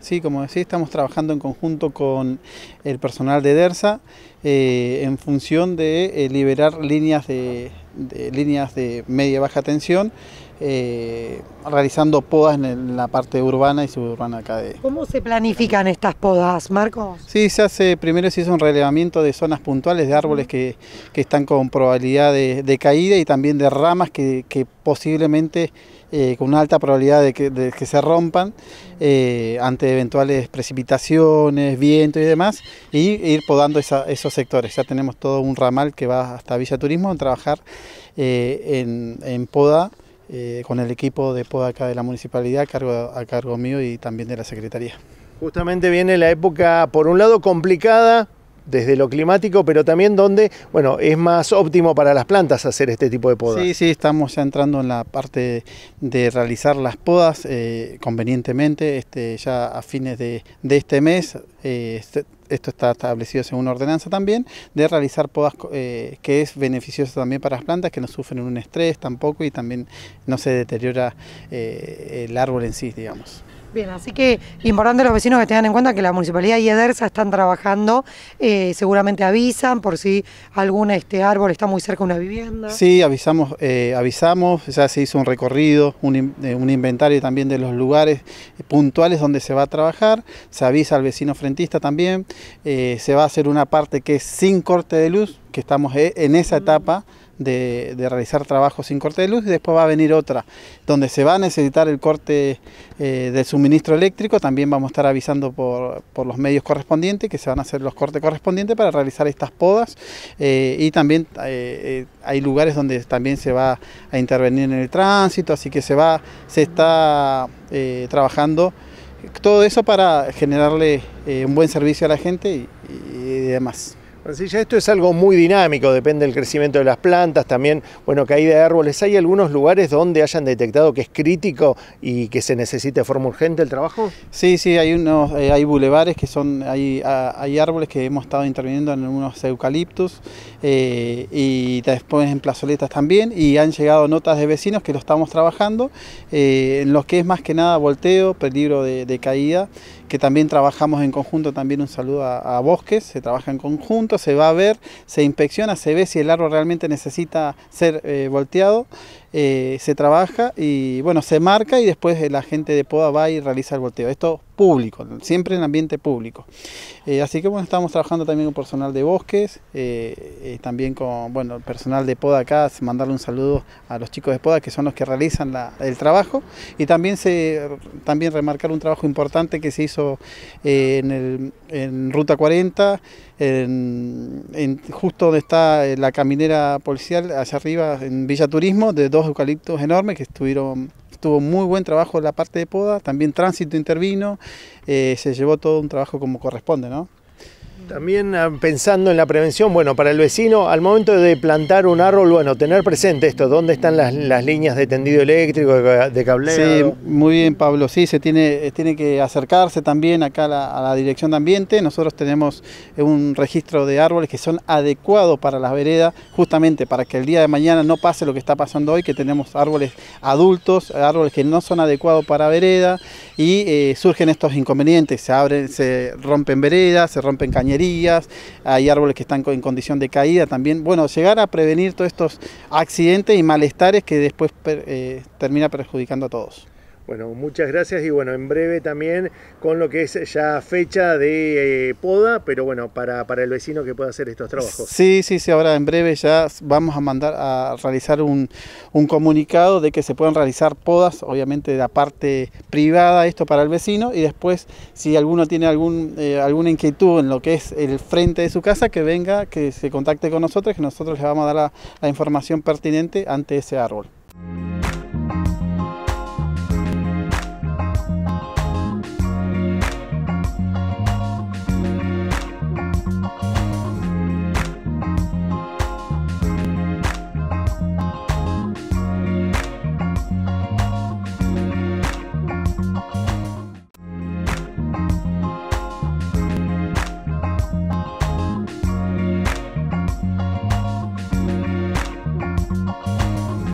Sí, como decía, estamos trabajando en conjunto con el personal de DERSA eh, en función de eh, liberar líneas de, líneas de media baja tensión, eh, realizando podas en, la parte urbana y suburbana acá de... ¿Cómo se planifican estas podas, Marcos? Sí, se hace, primero se hizo un relevamiento de zonas puntuales de árboles que, están con probabilidad de, caída y también de ramas que, posiblemente... con una alta probabilidad de que, se rompan ante eventuales precipitaciones, viento y demás, y ir podando esos sectores. Ya tenemos todo un ramal que va hasta Villa Turismo a trabajar eh, en, poda eh, con el equipo de poda acá de la municipalidad a cargo, a cargo mío y también de la Secretaría. Justamente viene la época, por un lado, complicada desde lo climático, pero también donde, bueno, es más óptimo para las plantas hacer este tipo de podas. Sí, sí, estamos ya entrando en la parte de realizar las podas eh, convenientemente, este, ya a fines de, este mes. Eh, esto está establecido según ordenanza también, de realizar podas eh, que es beneficioso también para las plantas, que no sufren un estrés tampoco y también no se deteriora el árbol en sí, digamos. Bien, así que importante los vecinos que tengan en cuenta que la Municipalidad y Edersa están trabajando, eh, seguramente avisan por si algún este, árbol está muy cerca de una vivienda. Sí, avisamos, eh, avisamos, ya se hizo un recorrido, un, eh, inventario también de los lugares puntuales donde se va a trabajar, se avisa al vecino frentista también, eh, se va a hacer una parte que es sin corte de luz, que estamos en esa mm. etapa de, realizar trabajos sin corte de luz y después va a venir otra donde se va a necesitar el corte eh, del suministro eléctrico. También vamos a estar avisando por, por, los medios correspondientes que se van a hacer los cortes correspondientes para realizar estas podas eh, y también eh, hay lugares donde también se va a intervenir en el tránsito, así que se, va, se está trabajando. Todo eso para generarle un buen servicio a la gente y demás esto es algo muy dinámico, depende del crecimiento de las plantas, también, bueno, caída de árboles. ¿Hay algunos lugares donde hayan detectado que es crítico y que se necesita de forma urgente el trabajo? Sí, sí, hay unos, eh, hay bulevares que son, hay, árboles que hemos estado interviniendo en unos eucaliptus eh, y después en plazoletas también y han llegado notas de vecinos que lo estamos trabajando, eh, en lo que es más que nada volteo, peligro de caída que también trabajamos en conjunto, también un saludo a, Bosques, se trabaja en conjunto, se va a ver, se inspecciona, se ve si el árbol realmente necesita ser eh, volteado eh, se trabaja y bueno, se marca y después la gente de poda va y realiza el volteo. Esto público, siempre en ambiente público. Eh, así que bueno, estamos trabajando también con personal de bosques, eh, también con bueno, el personal de poda acá, mandarle un saludo a los chicos de poda que son los que realizan el trabajo y también, se, también remarcar un trabajo importante que se hizo en, en Ruta 40 en, justo donde está eh, la caminera policial, hacia arriba en Villa Turismo, de dos eucaliptos enormes que estuvieron Estuvo muy buen trabajo en la parte de poda, también tránsito intervino, eh, se llevó todo un trabajo como corresponde, ¿no? También ah, pensando en la prevención, bueno, para el vecino, al momento de plantar un árbol, bueno, tener presente esto, dónde están las, líneas de tendido eléctrico, de cableado. Sí, muy bien, Pablo, sí, se tiene, eh, tiene que acercarse también acá a la, Dirección de Ambiente. Nosotros tenemos eh, un registro de árboles que son adecuados para las veredas, justamente para que el día de mañana no pase lo que está pasando hoy, que tenemos árboles adultos, árboles que no son adecuados para vereda y eh, surgen estos inconvenientes, se abren, se rompen veredas, se rompen cañerías hay árboles que están en condición de caída también. Bueno, llegar a prevenir todos estos accidentes y malestares que después eh, termina perjudicando a todos. Bueno, muchas gracias y bueno, en breve también con lo que es ya fecha de eh, poda, pero bueno, para, el vecino que pueda hacer estos trabajos. Sí, sí, sí, ahora en breve ya vamos a mandar a realizar un, comunicado de que se puedan realizar podas, obviamente de la parte privada, esto para el vecino, y después si alguno tiene algún, eh, alguna inquietud en lo que es el frente de su casa, que venga, que se contacte con nosotros, que nosotros le vamos a dar la información pertinente ante ese árbol.